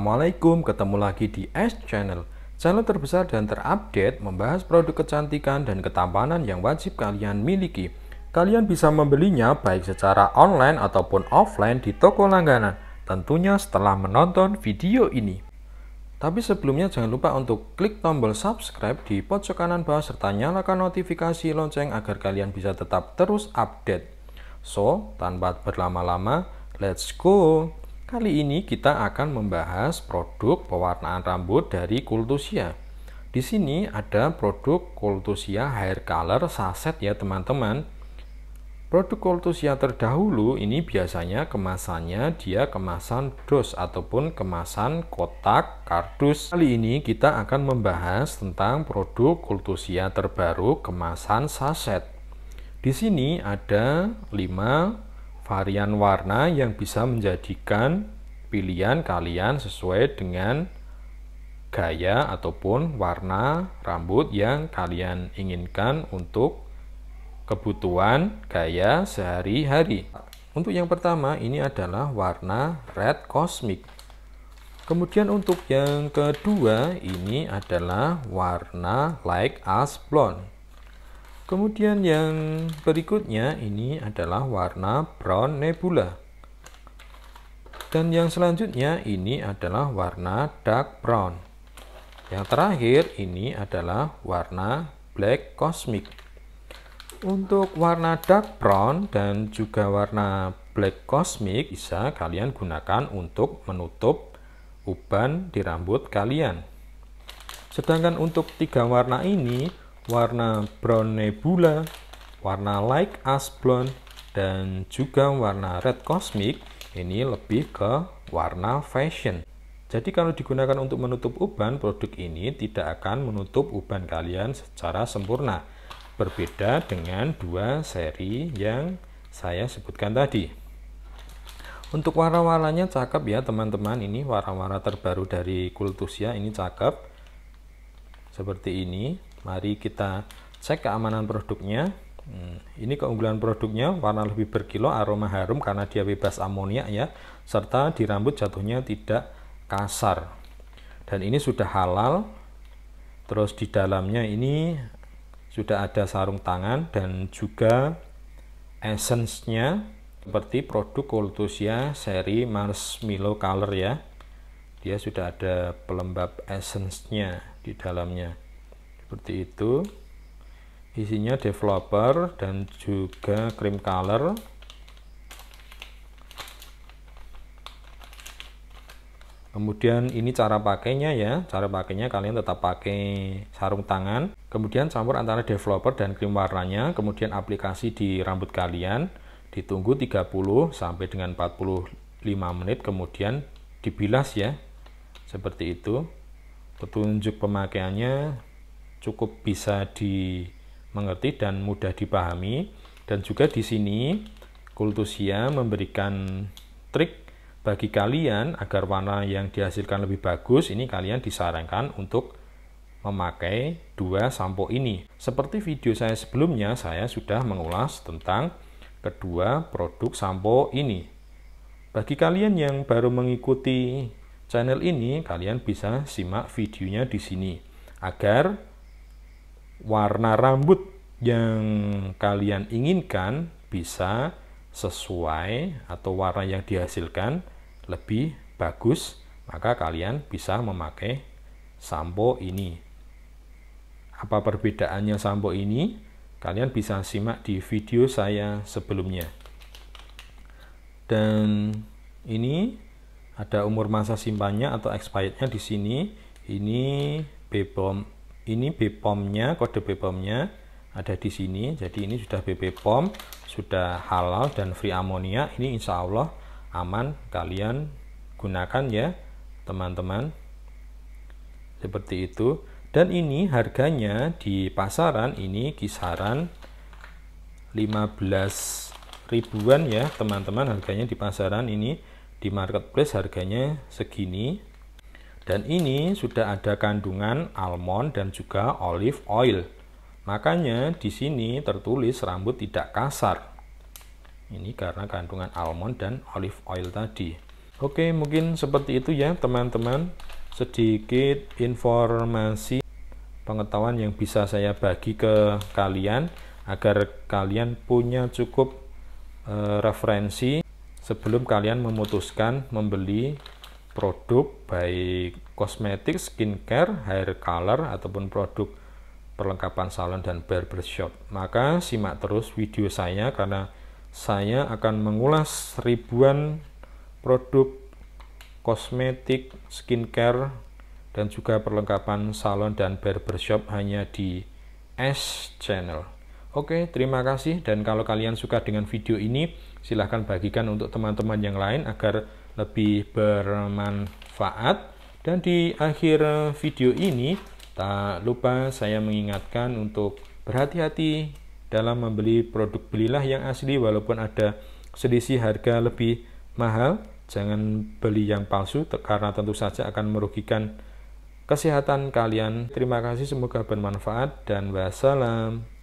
Assalamualaikum, ketemu lagi di S Channel. Channel terbesar dan terupdate membahas produk kecantikan dan ketampanan yang wajib kalian miliki. Kalian bisa membelinya baik secara online ataupun offline di toko langganan, tentunya setelah menonton video ini. Tapi sebelumnya jangan lupa untuk klik tombol subscribe di pojok kanan bawah serta nyalakan notifikasi lonceng agar kalian bisa tetap terus update. So, tanpa berlama-lama, let's go! Kali ini kita akan membahas produk pewarnaan rambut dari Kultusia. Di sini ada produk Kultusia Hair Color saset ya teman-teman. Produk Kultusia terdahulu ini biasanya kemasannya dia kemasan dos ataupun kemasan kotak kardus. Kali ini kita akan membahas tentang produk Kultusia terbaru kemasan saset. Di sini ada 5 varian warna yang bisa menjadikan pilihan kalian sesuai dengan gaya ataupun warna rambut yang kalian inginkan untuk kebutuhan gaya sehari-hari. Untuk yang pertama ini adalah warna red cosmic. Kemudian untuk yang kedua ini adalah warna light ash blonde. Kemudian yang berikutnya ini adalah warna brown nebula. Dan yang selanjutnya ini adalah warna dark brown. Yang terakhir ini adalah warna black cosmic. Untuk warna dark brown dan juga warna black cosmic bisa kalian gunakan untuk menutup uban di rambut kalian. Sedangkan untuk tiga warna ini warna brown nebula, warna light ash blonde, dan juga warna red cosmic ini lebih ke warna fashion. Jadi kalau digunakan untuk menutup uban, produk ini tidak akan menutup uban kalian secara sempurna. Berbeda dengan dua seri yang saya sebutkan tadi. Untuk warna-warnanya cakep ya teman-teman, ini warna-warna terbaru dari Kultusia ini cakep. Seperti ini. Mari kita cek keamanan produknya. Hmm, ini keunggulan produknya, warna lebih berkilau, aroma harum karena dia bebas amonia ya, serta di rambut jatuhnya tidak kasar. Dan ini sudah halal. Terus di dalamnya ini sudah ada sarung tangan dan juga essence-nya seperti produk Kultusia seri Marshmallow Color ya. Dia sudah ada pelembab essence-nya di dalamnya seperti itu isinya developer dan juga cream color kemudian ini cara pakainya ya cara pakainya kalian tetap pakai sarung tangan kemudian campur antara developer dan krim warnanya kemudian aplikasi di rambut kalian ditunggu 30 sampai dengan 45 menit kemudian dibilas ya seperti itu petunjuk pemakaiannya cukup bisa dimengerti dan mudah dipahami dan juga di sini Kultusia memberikan trik bagi kalian agar warna yang dihasilkan lebih bagus ini kalian disarankan untuk memakai dua sampo ini. Seperti video saya sebelumnya saya sudah mengulas tentang kedua produk sampo ini. Bagi kalian yang baru mengikuti channel ini, kalian bisa simak videonya di sini agar warna rambut yang kalian inginkan bisa sesuai atau warna yang dihasilkan lebih bagus, maka kalian bisa memakai sampo ini. Apa perbedaannya sampo ini? Kalian bisa simak di video saya sebelumnya. Dan ini ada umur masa simpannya atau expirednya di sini. Ini BPOM ini BPOM-nya, kode BPOM-nya ada di sini. Jadi ini sudah BPOM, sudah halal dan free amonia. Ini insya Allah aman kalian gunakan ya teman-teman. Seperti itu. Dan ini harganya di pasaran ini kisaran 15 ribuan ya teman-teman harganya di pasaran ini di marketplace harganya segini dan ini sudah ada kandungan almond dan juga olive oil. Makanya di sini tertulis rambut tidak kasar. Ini karena kandungan almond dan olive oil tadi. Oke, mungkin seperti itu ya teman-teman. Sedikit informasi pengetahuan yang bisa saya bagi ke kalian agar kalian punya cukup e, referensi sebelum kalian memutuskan membeli produk baik kosmetik, skincare, hair color ataupun produk perlengkapan salon dan barbershop. Maka simak terus video saya karena saya akan mengulas ribuan produk kosmetik, skincare dan juga perlengkapan salon dan barbershop hanya di S channel. Oke, terima kasih dan kalau kalian suka dengan video ini silahkan bagikan untuk teman-teman yang lain agar lebih bermanfaat. Dan di akhir video ini, tak lupa saya mengingatkan untuk berhati-hati dalam membeli produk belilah yang asli walaupun ada selisih harga lebih mahal. Jangan beli yang palsu karena tentu saja akan merugikan kesehatan kalian. Terima kasih, semoga bermanfaat dan wassalam.